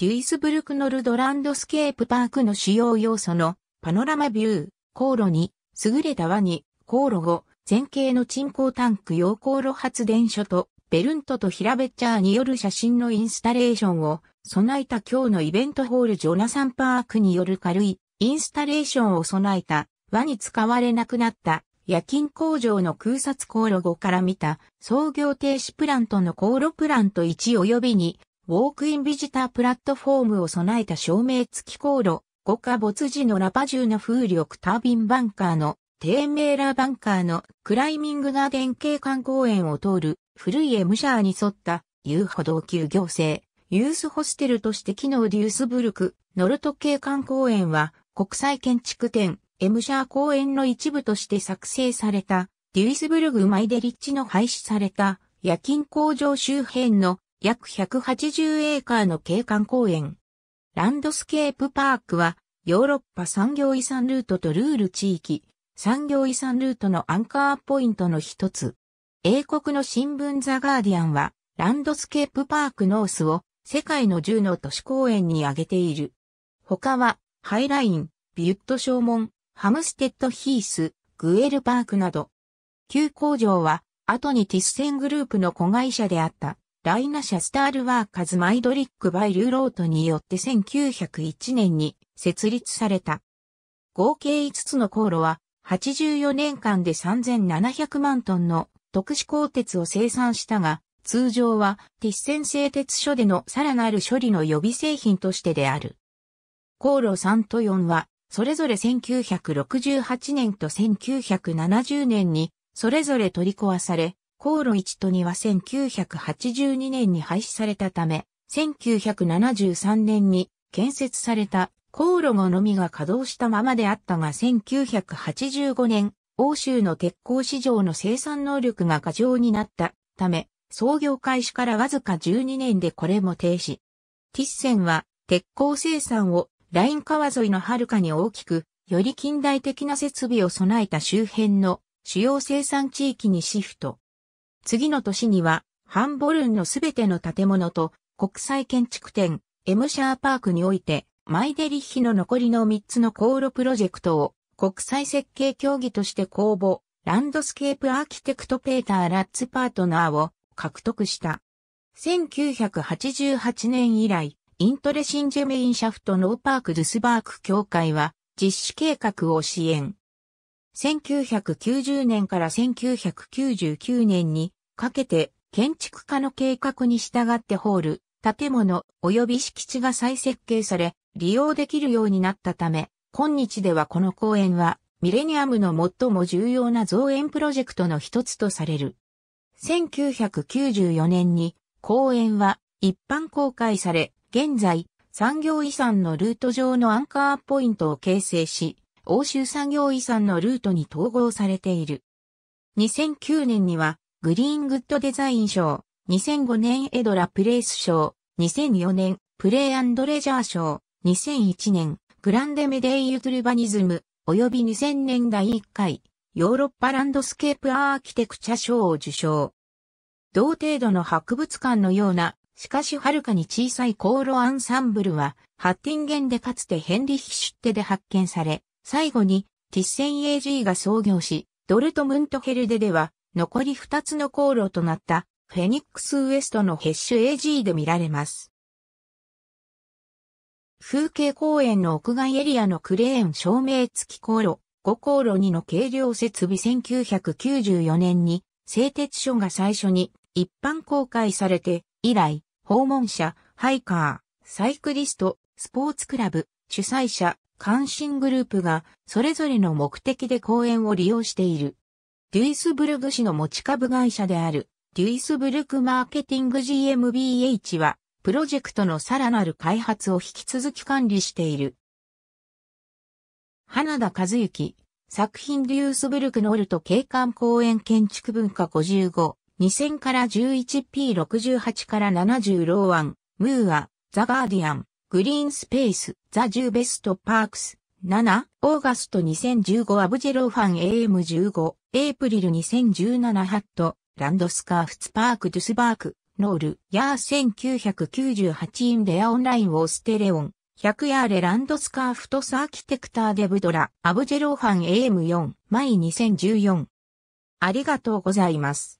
デュイスブルクノルドランドスケープパークの主要要素のパノラマビュー、航路に、優れたワニ、航路後、前景の沈降タンク用航路発電所とベルントとヒラベッチャーによる写真のインスタレーションを備えた今日のイベントホールジョナサンパークによる軽いインスタレーションを備えた輪に使われなくなった夜勤工場の空撮航路後から見た創業停止プラントの航路プラント1及びにウォークインビジタープラットフォームを備えた照明付き航路、五か没時のラパジュの風力タービンバンカーの、テ迷メーラーバンカーのクライミングガーデン景観公園を通る古いエムシャーに沿った遊歩道級行政、ユースホステルとして機能デュースブルク、ノルト景観公園は国際建築展、エムシャー公園の一部として作成された、デュースブルグ・マイデリッチの廃止された、夜勤工場周辺の約180エーカーの景観公園。ランドスケープパークは、ヨーロッパ産業遺産ルートとルール地域、産業遺産ルートのアンカーポイントの一つ。英国の新聞ザ・ガーディアンは、ランドスケープパークノースを世界の10の都市公園に挙げている。他は、ハイライン、ビュットモ門、ハムステッドヒース、グエルパークなど。旧工場は、後にティッセングループの子会社であった。ライナ社スタールワーカズマイドリック・バイ・ルーロートによって1901年に設立された。合計5つの航路は、84年間で3700万トンの特殊鋼鉄を生産したが、通常は鉄線製鉄所でのさらなる処理の予備製品としてである。航路3と4は、それぞれ1968年と1970年に、それぞれ取り壊され、航路1と2は1982年に廃止されたため、1973年に建設された航路ののみが稼働したままであったが1985年、欧州の鉄鋼市場の生産能力が過剰になったため、創業開始からわずか12年でこれも停止。ティッセンは鉄鋼生産をライン川沿いの遥かに大きく、より近代的な設備を備えた周辺の主要生産地域にシフト。次の年には、ハンボルンのすべての建物と国際建築店、エムシャーパークにおいて、マイデリッヒの残りの3つの航路プロジェクトを国際設計協議として公募、ランドスケープアーキテクトペーター・ラッツパートナーを獲得した。1988年以来、イントレシンジェメインシャフトノーパークドゥスバーク協会は実施計画を支援。1990年から1999年にかけて建築家の計画に従ってホール、建物及び敷地が再設計され利用できるようになったため、今日ではこの公園はミレニアムの最も重要な造園プロジェクトの一つとされる。1994年に公園は一般公開され、現在産業遺産のルート上のアンカーポイントを形成し、欧州産業遺産のルートに統合されている。2009年には、グリーングッドデザイン賞、2005年エドラプレイス賞、2004年プレイレジャー賞、2001年グランデメデイユトルバニズム、及び2000年第1回ヨーロッパランドスケープアーキテクチャ賞を受賞。同程度の博物館のような、しかしはるかに小さい航路アンサンブルは、ハッティンゲンでかつてヘンリヒシュッテで発見され、最後に、ティッセン AG が創業し、ドルトムントヘルデでは、残り2つの航路となった、フェニックスウエストのヘッシュ AG で見られます。風景公園の屋外エリアのクレーン照明付き航路、5航路2の軽量設備1994年に、製鉄所が最初に一般公開されて、以来、訪問者、ハイカー、サイクリスト、スポーツクラブ、主催者、関心グループがそれぞれの目的で公園を利用している。デュイスブルグ市の持ち株会社であるデュイスブルクマーケティング GmbH はプロジェクトのさらなる開発を引き続き管理している。花田和幸、作品デュースブルクノルト景観公園建築文化55、2000から 11P68 から70ローアン、ムーア、ザ・ガーディアン。グリーンスペース、ザ・ジューベスト・パークス、7、オーガスト2015アブジェロファン AM15、エイプリル2017ハット、ランドスカーフツパーク・ドゥスバーク、ノール、ヤー1998インデアオンライン・オーステレオン、100ヤーレランドスカーフトスアーキテクター・デブドラ、アブジェロファン AM4、マイ2014。ありがとうございます。